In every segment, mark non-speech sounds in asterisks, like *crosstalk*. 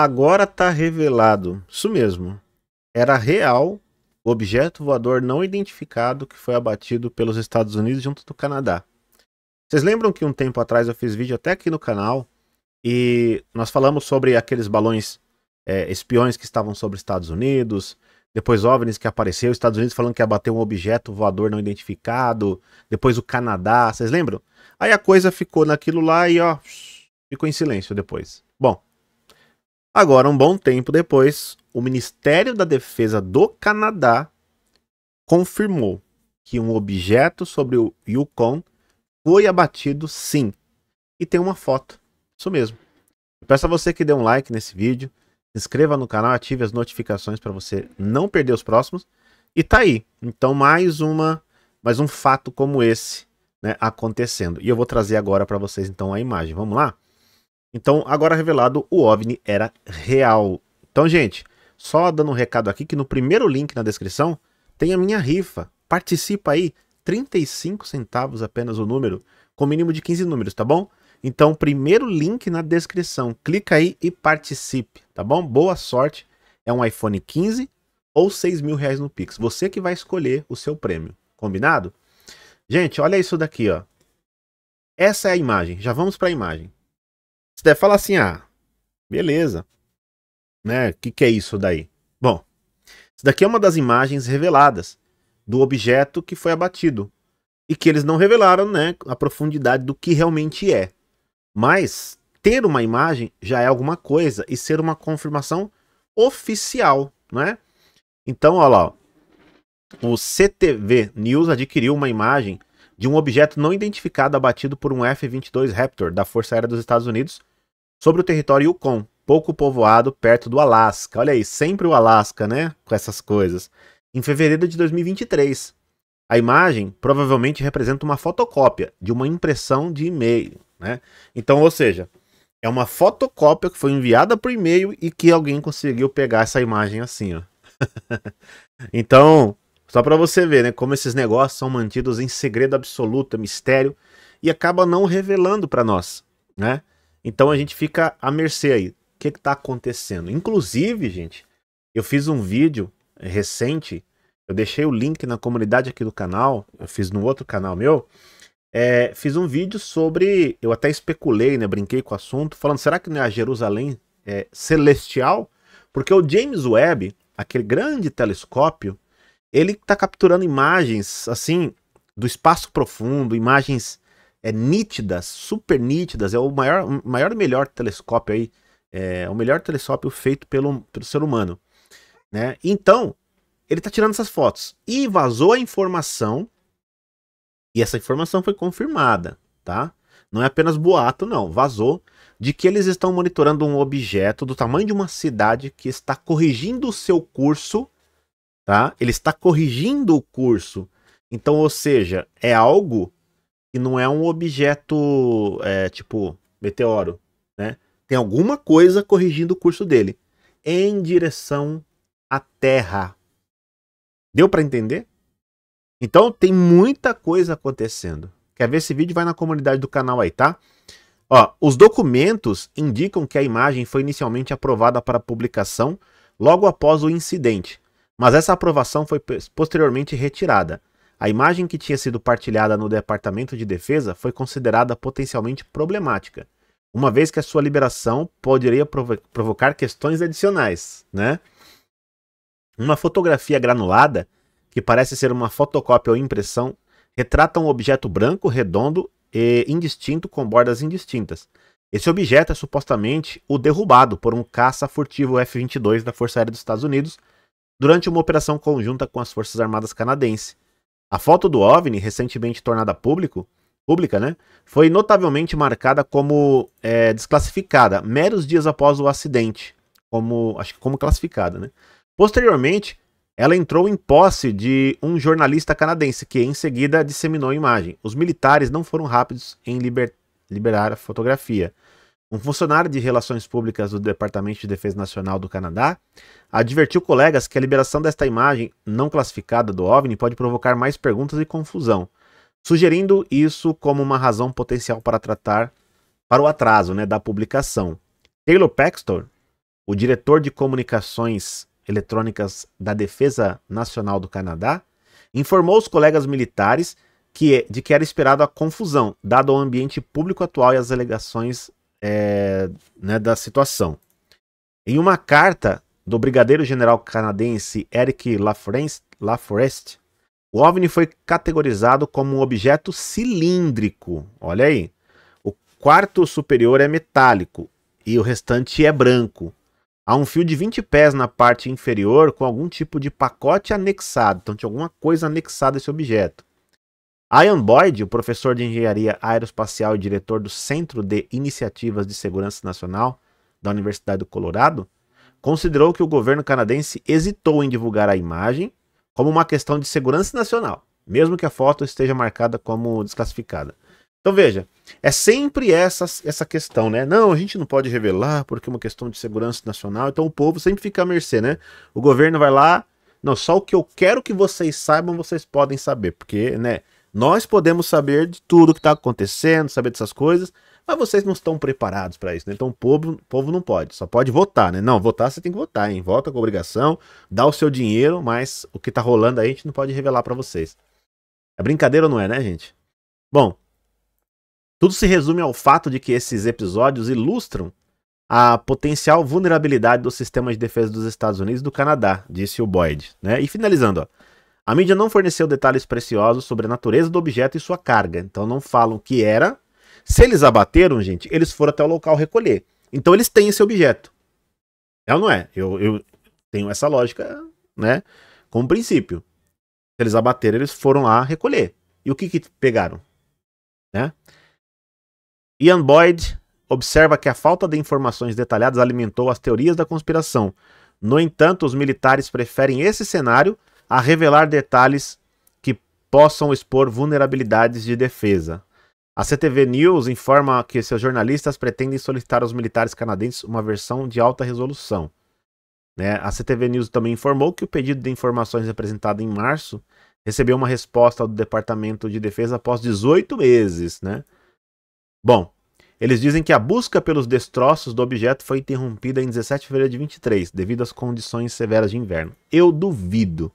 Agora tá revelado. Isso mesmo. Era real o objeto voador não identificado que foi abatido pelos Estados Unidos junto do Canadá. Vocês lembram que um tempo atrás eu fiz vídeo até aqui no canal e nós falamos sobre aqueles balões é, espiões que estavam sobre os Estados Unidos, depois OVNIs que apareceu, Estados Unidos falando que ia bater um objeto voador não identificado, depois o Canadá, vocês lembram? Aí a coisa ficou naquilo lá e ó, ficou em silêncio depois. Bom, Agora, um bom tempo depois, o Ministério da Defesa do Canadá confirmou que um objeto sobre o Yukon foi abatido sim. E tem uma foto. Isso mesmo. Eu peço a você que dê um like nesse vídeo, se inscreva no canal, ative as notificações para você não perder os próximos. E tá aí. Então, mais uma, mais um fato como esse, né, acontecendo. E eu vou trazer agora para vocês então a imagem. Vamos lá? Então, agora revelado, o OVNI era real. Então, gente, só dando um recado aqui que no primeiro link na descrição tem a minha rifa. Participa aí, 35 centavos apenas o número, com mínimo de 15 números, tá bom? Então, primeiro link na descrição. Clica aí e participe, tá bom? Boa sorte. É um iPhone 15 ou 6 mil reais no Pix. Você que vai escolher o seu prêmio, combinado? Gente, olha isso daqui, ó. Essa é a imagem. Já vamos para a imagem. Você deve falar assim, ah, beleza. Né? O que, que é isso daí? Bom, isso daqui é uma das imagens reveladas do objeto que foi abatido. E que eles não revelaram né, a profundidade do que realmente é. Mas ter uma imagem já é alguma coisa e ser uma confirmação oficial, né? Então, olha lá, o CTV News adquiriu uma imagem de um objeto não identificado abatido por um F-22 Raptor da Força Aérea dos Estados Unidos sobre o território Yukon, pouco povoado perto do Alasca. Olha aí, sempre o Alasca, né? Com essas coisas. Em fevereiro de 2023. A imagem provavelmente representa uma fotocópia de uma impressão de e-mail, né? Então, ou seja, é uma fotocópia que foi enviada por e-mail e que alguém conseguiu pegar essa imagem assim, ó. *laughs* então, só para você ver, né, como esses negócios são mantidos em segredo absoluto, é mistério e acaba não revelando para nós, né? Então a gente fica à mercê aí. O que está acontecendo? Inclusive, gente, eu fiz um vídeo eh, recente, eu deixei o link na comunidade aqui do canal, eu fiz no outro canal meu, é, fiz um vídeo sobre, eu até especulei, né, brinquei com o assunto, falando, será que não é a Jerusalém é, celestial? Porque o James Webb, aquele grande telescópio, ele está capturando imagens, assim, do espaço profundo, imagens é, nítidas, super nítidas. É o maior, o maior e melhor telescópio aí. É o melhor telescópio feito pelo, pelo ser humano. Né? Então, ele está tirando essas fotos. E vazou a informação. E essa informação foi confirmada, tá? Não é apenas boato, não. Vazou de que eles estão monitorando um objeto do tamanho de uma cidade que está corrigindo o seu curso, tá? Ele está corrigindo o curso. Então, ou seja, é algo que não é um objeto é, tipo meteoro, né? Tem alguma coisa corrigindo o curso dele em direção à Terra. Deu para entender? Então tem muita coisa acontecendo. Quer ver esse vídeo? Vai na comunidade do canal aí, tá? Ó, os documentos indicam que a imagem foi inicialmente aprovada para publicação logo após o incidente, mas essa aprovação foi posteriormente retirada. A imagem que tinha sido partilhada no Departamento de Defesa foi considerada potencialmente problemática, uma vez que a sua liberação poderia provo provocar questões adicionais, né? Uma fotografia granulada, que parece ser uma fotocópia ou impressão, retrata um objeto branco, redondo e indistinto com bordas indistintas. Esse objeto é supostamente o derrubado por um caça furtivo F-22 da Força Aérea dos Estados Unidos durante uma operação conjunta com as Forças Armadas Canadenses. A foto do OVNI, recentemente tornada público, pública, né, foi notavelmente marcada como é, desclassificada meros dias após o acidente, como acho que como classificada, né. Posteriormente, ela entrou em posse de um jornalista canadense que em seguida disseminou a imagem. Os militares não foram rápidos em liber, liberar a fotografia, um funcionário de relações públicas do Departamento de Defesa Nacional do Canadá advertiu colegas que a liberação desta imagem não classificada do OVNI pode provocar mais perguntas e confusão, sugerindo isso como uma razão potencial para tratar para o atraso né, da publicação. Taylor Paxton, o diretor de comunicações eletrônicas da Defesa Nacional do Canadá, informou os colegas militares que, de que era esperado a confusão, dado o ambiente público atual e as alegações é, né, da situação. Em uma carta do brigadeiro-general canadense Eric Laforest, o OVNI foi categorizado como um objeto cilíndrico. Olha aí. O quarto superior é metálico e o restante é branco. Há um fio de 20 pés na parte inferior com algum tipo de pacote anexado. Então tinha alguma coisa anexada a esse objeto. Ian Boyd, o professor de engenharia aeroespacial e diretor do Centro de Iniciativas de Segurança Nacional da Universidade do Colorado, considerou que o governo canadense hesitou em divulgar a imagem como uma questão de segurança nacional, mesmo que a foto esteja marcada como desclassificada. Então veja, é sempre essa, essa questão, né? Não, a gente não pode revelar porque é uma questão de segurança nacional, então o povo sempre fica à mercê, né? O governo vai lá, não, só o que eu quero que vocês saibam, vocês podem saber, porque, né? Nós podemos saber de tudo que está acontecendo, saber dessas coisas, mas vocês não estão preparados para isso, né? Então o povo, o povo não pode, só pode votar, né? Não, votar você tem que votar, hein? Vota com obrigação, dá o seu dinheiro, mas o que está rolando aí a gente não pode revelar para vocês. É brincadeira ou não é, né, gente? Bom, tudo se resume ao fato de que esses episódios ilustram a potencial vulnerabilidade dos sistemas de defesa dos Estados Unidos e do Canadá, disse o Boyd. Né? E finalizando, ó, a mídia não forneceu detalhes preciosos sobre a natureza do objeto e sua carga, então não falam o que era. Se eles abateram, gente, eles foram até o local recolher. Então eles têm esse objeto. É ou não é? Eu, eu tenho essa lógica, né? Como princípio. Se eles abateram, eles foram lá recolher. E o que, que pegaram? Né? Ian Boyd observa que a falta de informações detalhadas alimentou as teorias da conspiração. No entanto, os militares preferem esse cenário a revelar detalhes que possam expor vulnerabilidades de defesa. A CTV News informa que seus jornalistas pretendem solicitar aos militares canadenses uma versão de alta resolução. Né? A CTV News também informou que o pedido de informações apresentado em março recebeu uma resposta do Departamento de Defesa após 18 meses. Né? Bom, eles dizem que a busca pelos destroços do objeto foi interrompida em 17 de fevereiro de 23, devido às condições severas de inverno. Eu duvido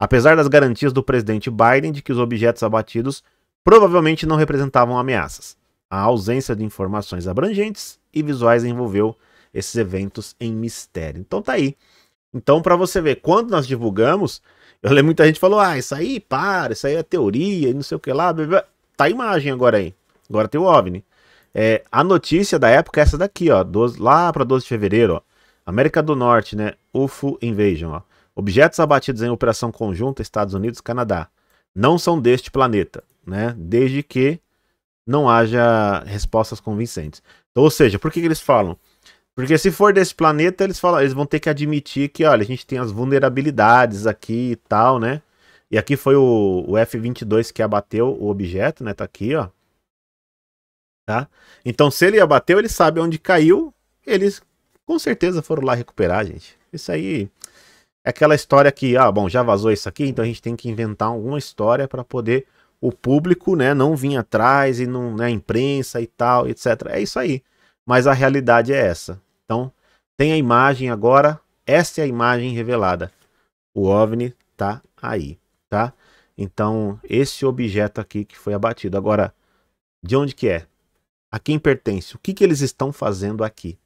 apesar das garantias do presidente Biden de que os objetos abatidos provavelmente não representavam ameaças. A ausência de informações abrangentes e visuais envolveu esses eventos em mistério. Então tá aí. Então para você ver, quando nós divulgamos, eu lembro muita gente falou: "Ah, isso aí, para, isso aí é teoria, e não sei o que lá". Blá, blá. Tá a imagem agora aí. Agora tem o OVNI. É, a notícia da época é essa daqui, ó, 12, lá para 12 de fevereiro, ó. América do Norte, né? UFO Invasion, ó. Objetos abatidos em operação conjunta Estados Unidos Canadá não são deste planeta, né? Desde que não haja respostas convincentes. Então, ou seja, por que, que eles falam? Porque se for desse planeta, eles falam, eles vão ter que admitir que, olha, a gente tem as vulnerabilidades aqui e tal, né? E aqui foi o, o F-22 que abateu o objeto, né? Tá aqui, ó. Tá? Então, se ele abateu, ele sabe onde caiu. Eles com certeza foram lá recuperar, gente. Isso aí é aquela história que, ah, bom, já vazou isso aqui, então a gente tem que inventar alguma história para poder o público, né, não vir atrás e não, né, imprensa e tal, etc. É isso aí. Mas a realidade é essa. Então, tem a imagem agora, essa é a imagem revelada. O OVNI tá aí, tá? Então, esse objeto aqui que foi abatido. Agora, de onde que é? A quem pertence? O que, que eles estão fazendo aqui?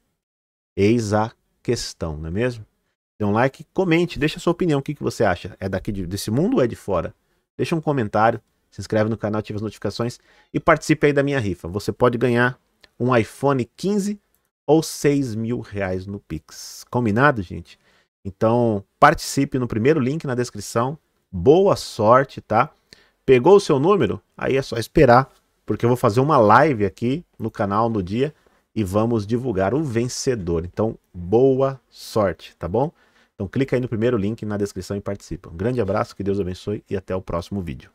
Eis a questão, não é mesmo? Dê um like, comente, deixa a sua opinião, o que, que você acha? É daqui de, desse mundo ou é de fora? Deixa um comentário, se inscreve no canal, ativa as notificações e participe aí da minha rifa. Você pode ganhar um iPhone 15 ou 6 mil reais no Pix. Combinado, gente? Então, participe no primeiro link na descrição. Boa sorte, tá? Pegou o seu número? Aí é só esperar, porque eu vou fazer uma live aqui no canal no dia e vamos divulgar o vencedor. Então, boa sorte, tá bom? Então clica aí no primeiro link na descrição e participa. Um grande abraço, que Deus abençoe e até o próximo vídeo.